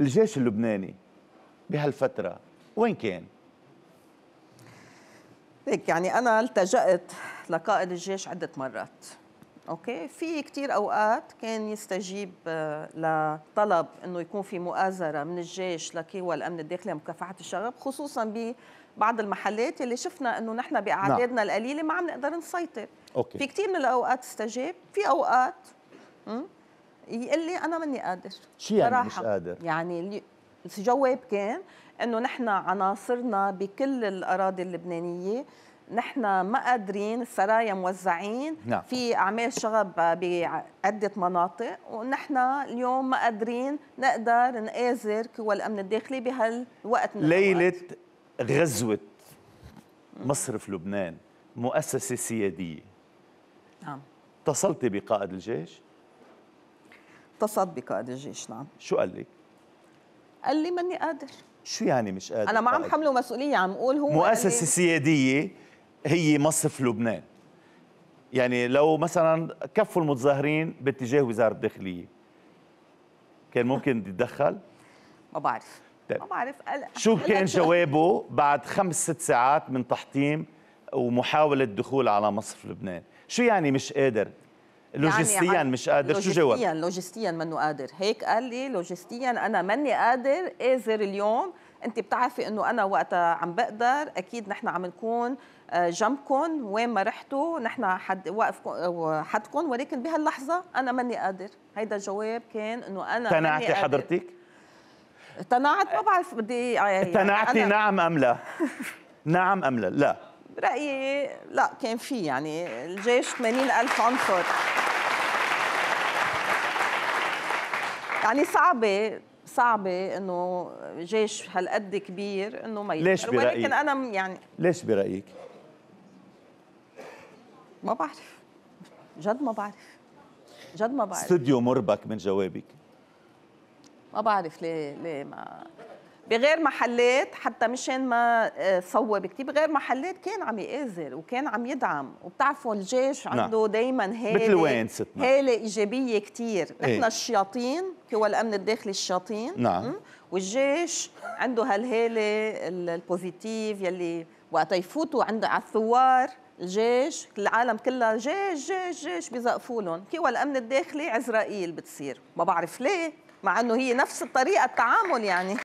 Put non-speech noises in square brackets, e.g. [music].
الجيش اللبناني بهالفتره وين كان؟ هيك يعني انا التجأت لقائد الجيش عده مرات اوكي في كثير اوقات كان يستجيب آه، لطلب انه يكون في مؤازره من الجيش لقوى الامن الداخلي مكافحه الشغب خصوصا ببعض المحلات اللي شفنا انه نحن باعدادنا نعم. القليله ما عم نقدر نسيطر أوكي. في كثير من الاوقات استجاب في اوقات يقول لي انا مني قادر شو يعني مش قادر يعني الجواب كان انه نحن عناصرنا بكل الاراضي اللبنانيه نحن ما قادرين السرايا موزعين نعم. في اعمال شغب بعده مناطق ونحن اليوم ما قادرين نقدر نآزر قوى الامن الداخلي بهالوقت ليله غزوه غزوه مصرف لبنان مؤسسه سياديه نعم اتصلتي بقائد الجيش اتصل بقائد الجيش نعم شو قال لك؟ قال لي ماني قادر شو يعني مش قادر؟ انا ما عم طيب. حمله مسؤوليه عم اقول هو مؤسسه سياديه هي مصرف لبنان يعني لو مثلا كفوا المتظاهرين باتجاه وزاره الداخليه كان ممكن تتدخل؟ ما بعرف طيب. ما بعرف قال... شو كان جوابه بعد خمس ست ساعات من تحطيم ومحاوله دخول على مصرف لبنان؟ شو يعني مش قادر؟ يعني لوجستيا يعني مش قادر شو جاوب لوجستيا لوجستيا منه قادر هيك قال لي لوجستيا انا مني قادر قادر إيه اليوم انت بتعرفي انه انا وقتها عم بقدر اكيد نحن عم نكون آه، جنبكم وين ما رحتوا نحن حد واقفكم حدكم ولكن بهاللحظه انا مني قادر هيدا الجواب كان انه انا قنعتي حضرتك تناعت ما بعرف بدي آه، يعني تناعتي [laughs] نعم ام لا نعم ام لا لا برايي لا كان في يعني الجيش 80000 عنصر يعني صعبه صعبه انه جيش هالقد كبير انه ما يقدر ليش برأيك؟ ولكن انا يعني ليش برايك؟ ما بعرف جد ما بعرف جد ما بعرف استوديو مربك من جوابك ما بعرف ليه ليه ما بغير محلات حتى مشان ما آه، صوب كثير بغير محلات كان عم يآزر وكان عم يدعم وبتعرفوا الجيش نعم. عنده نعم. دائما هاله هاله ايجابيه كثير إيه. نحن ايه؟ الشياطين هو الامن الداخلي الشياطين نعم والجيش عنده هالهاله البوزيتيف يلي وقت يفوتوا عند على الثوار الجيش العالم كلها جيش جيش جيش بيزقفوا لهم كي الامن الداخلي عزرائيل بتصير ما بعرف ليه مع انه هي نفس الطريقه التعامل يعني